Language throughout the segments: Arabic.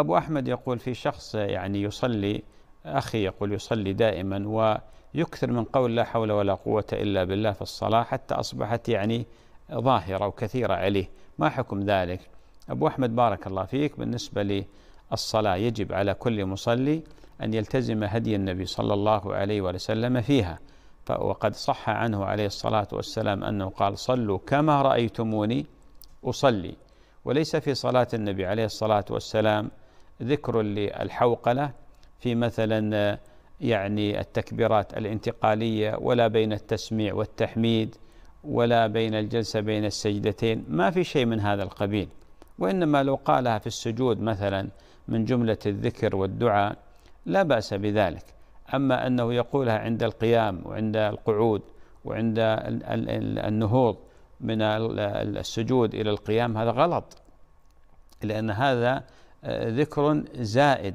أبو أحمد يقول في شخص يعني يصلي أخي يقول يصلي دائما ويكثر من قول لا حول ولا قوة إلا بالله في الصلاة حتى أصبحت يعني ظاهرة وكثيرة عليه ما حكم ذلك أبو أحمد بارك الله فيك بالنسبة للصلاة يجب على كل مصلي أن يلتزم هدي النبي صلى الله عليه وسلم فيها وقد صح عنه عليه الصلاة والسلام أنه قال صلوا كما رأيتموني أصلي وليس في صلاة النبي عليه الصلاة والسلام ذكر للحوقلة في مثلا آه، يعني التكبيرات الانتقالية ولا بين التسميع والتحميد ولا بين الجلسة بين السجدتين ما في شيء من هذا القبيل وإنما لو قالها في السجود مثلا من جملة الذكر والدعاء لا بأس بذلك أما أنه يقولها عند القيام وعند القعود وعند النهوض من السجود إلى القيام هذا غلط لأن هذا ذكر زائد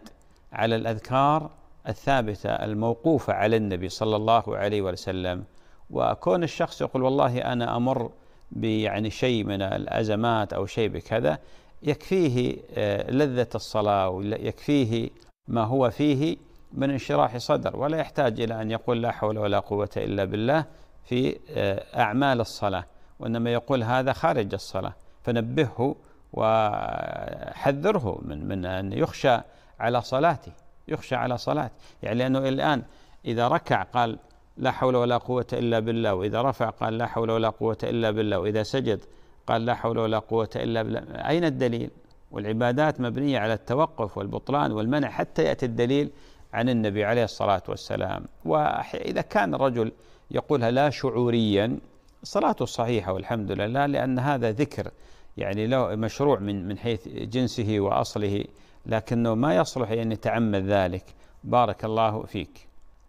على الأذكار الثابتة الموقوفة على النبي صلى الله عليه وسلم وكون الشخص يقول والله أنا أمر بيعني شيء من الأزمات أو شيء بكذا يكفيه آه، لذة الصلاة ويكفيه ما هو فيه من انشراح صدر ولا يحتاج إلى أن يقول لا حول ولا قوة إلا بالله في آه، أعمال الصلاة وإنما يقول هذا خارج الصلاة فنبهه وحذره من من ان يخشى على صلاته يخشى على صلاته يعني لانه الان اذا ركع قال لا حول ولا قوة الا بالله واذا رفع قال لا حول ولا قوة الا بالله واذا سجد قال لا حول ولا قوة الا بالله اين الدليل؟ والعبادات مبنية على التوقف والبطلان والمنع حتى ياتي الدليل عن النبي عليه الصلاة والسلام وإذا كان الرجل يقولها لا شعوريا صلاته صحيحة والحمد لله لأن هذا ذكر يعني له مشروع من من حيث جنسه واصله لكنه ما يصلح ان يتعمد ذلك بارك الله فيك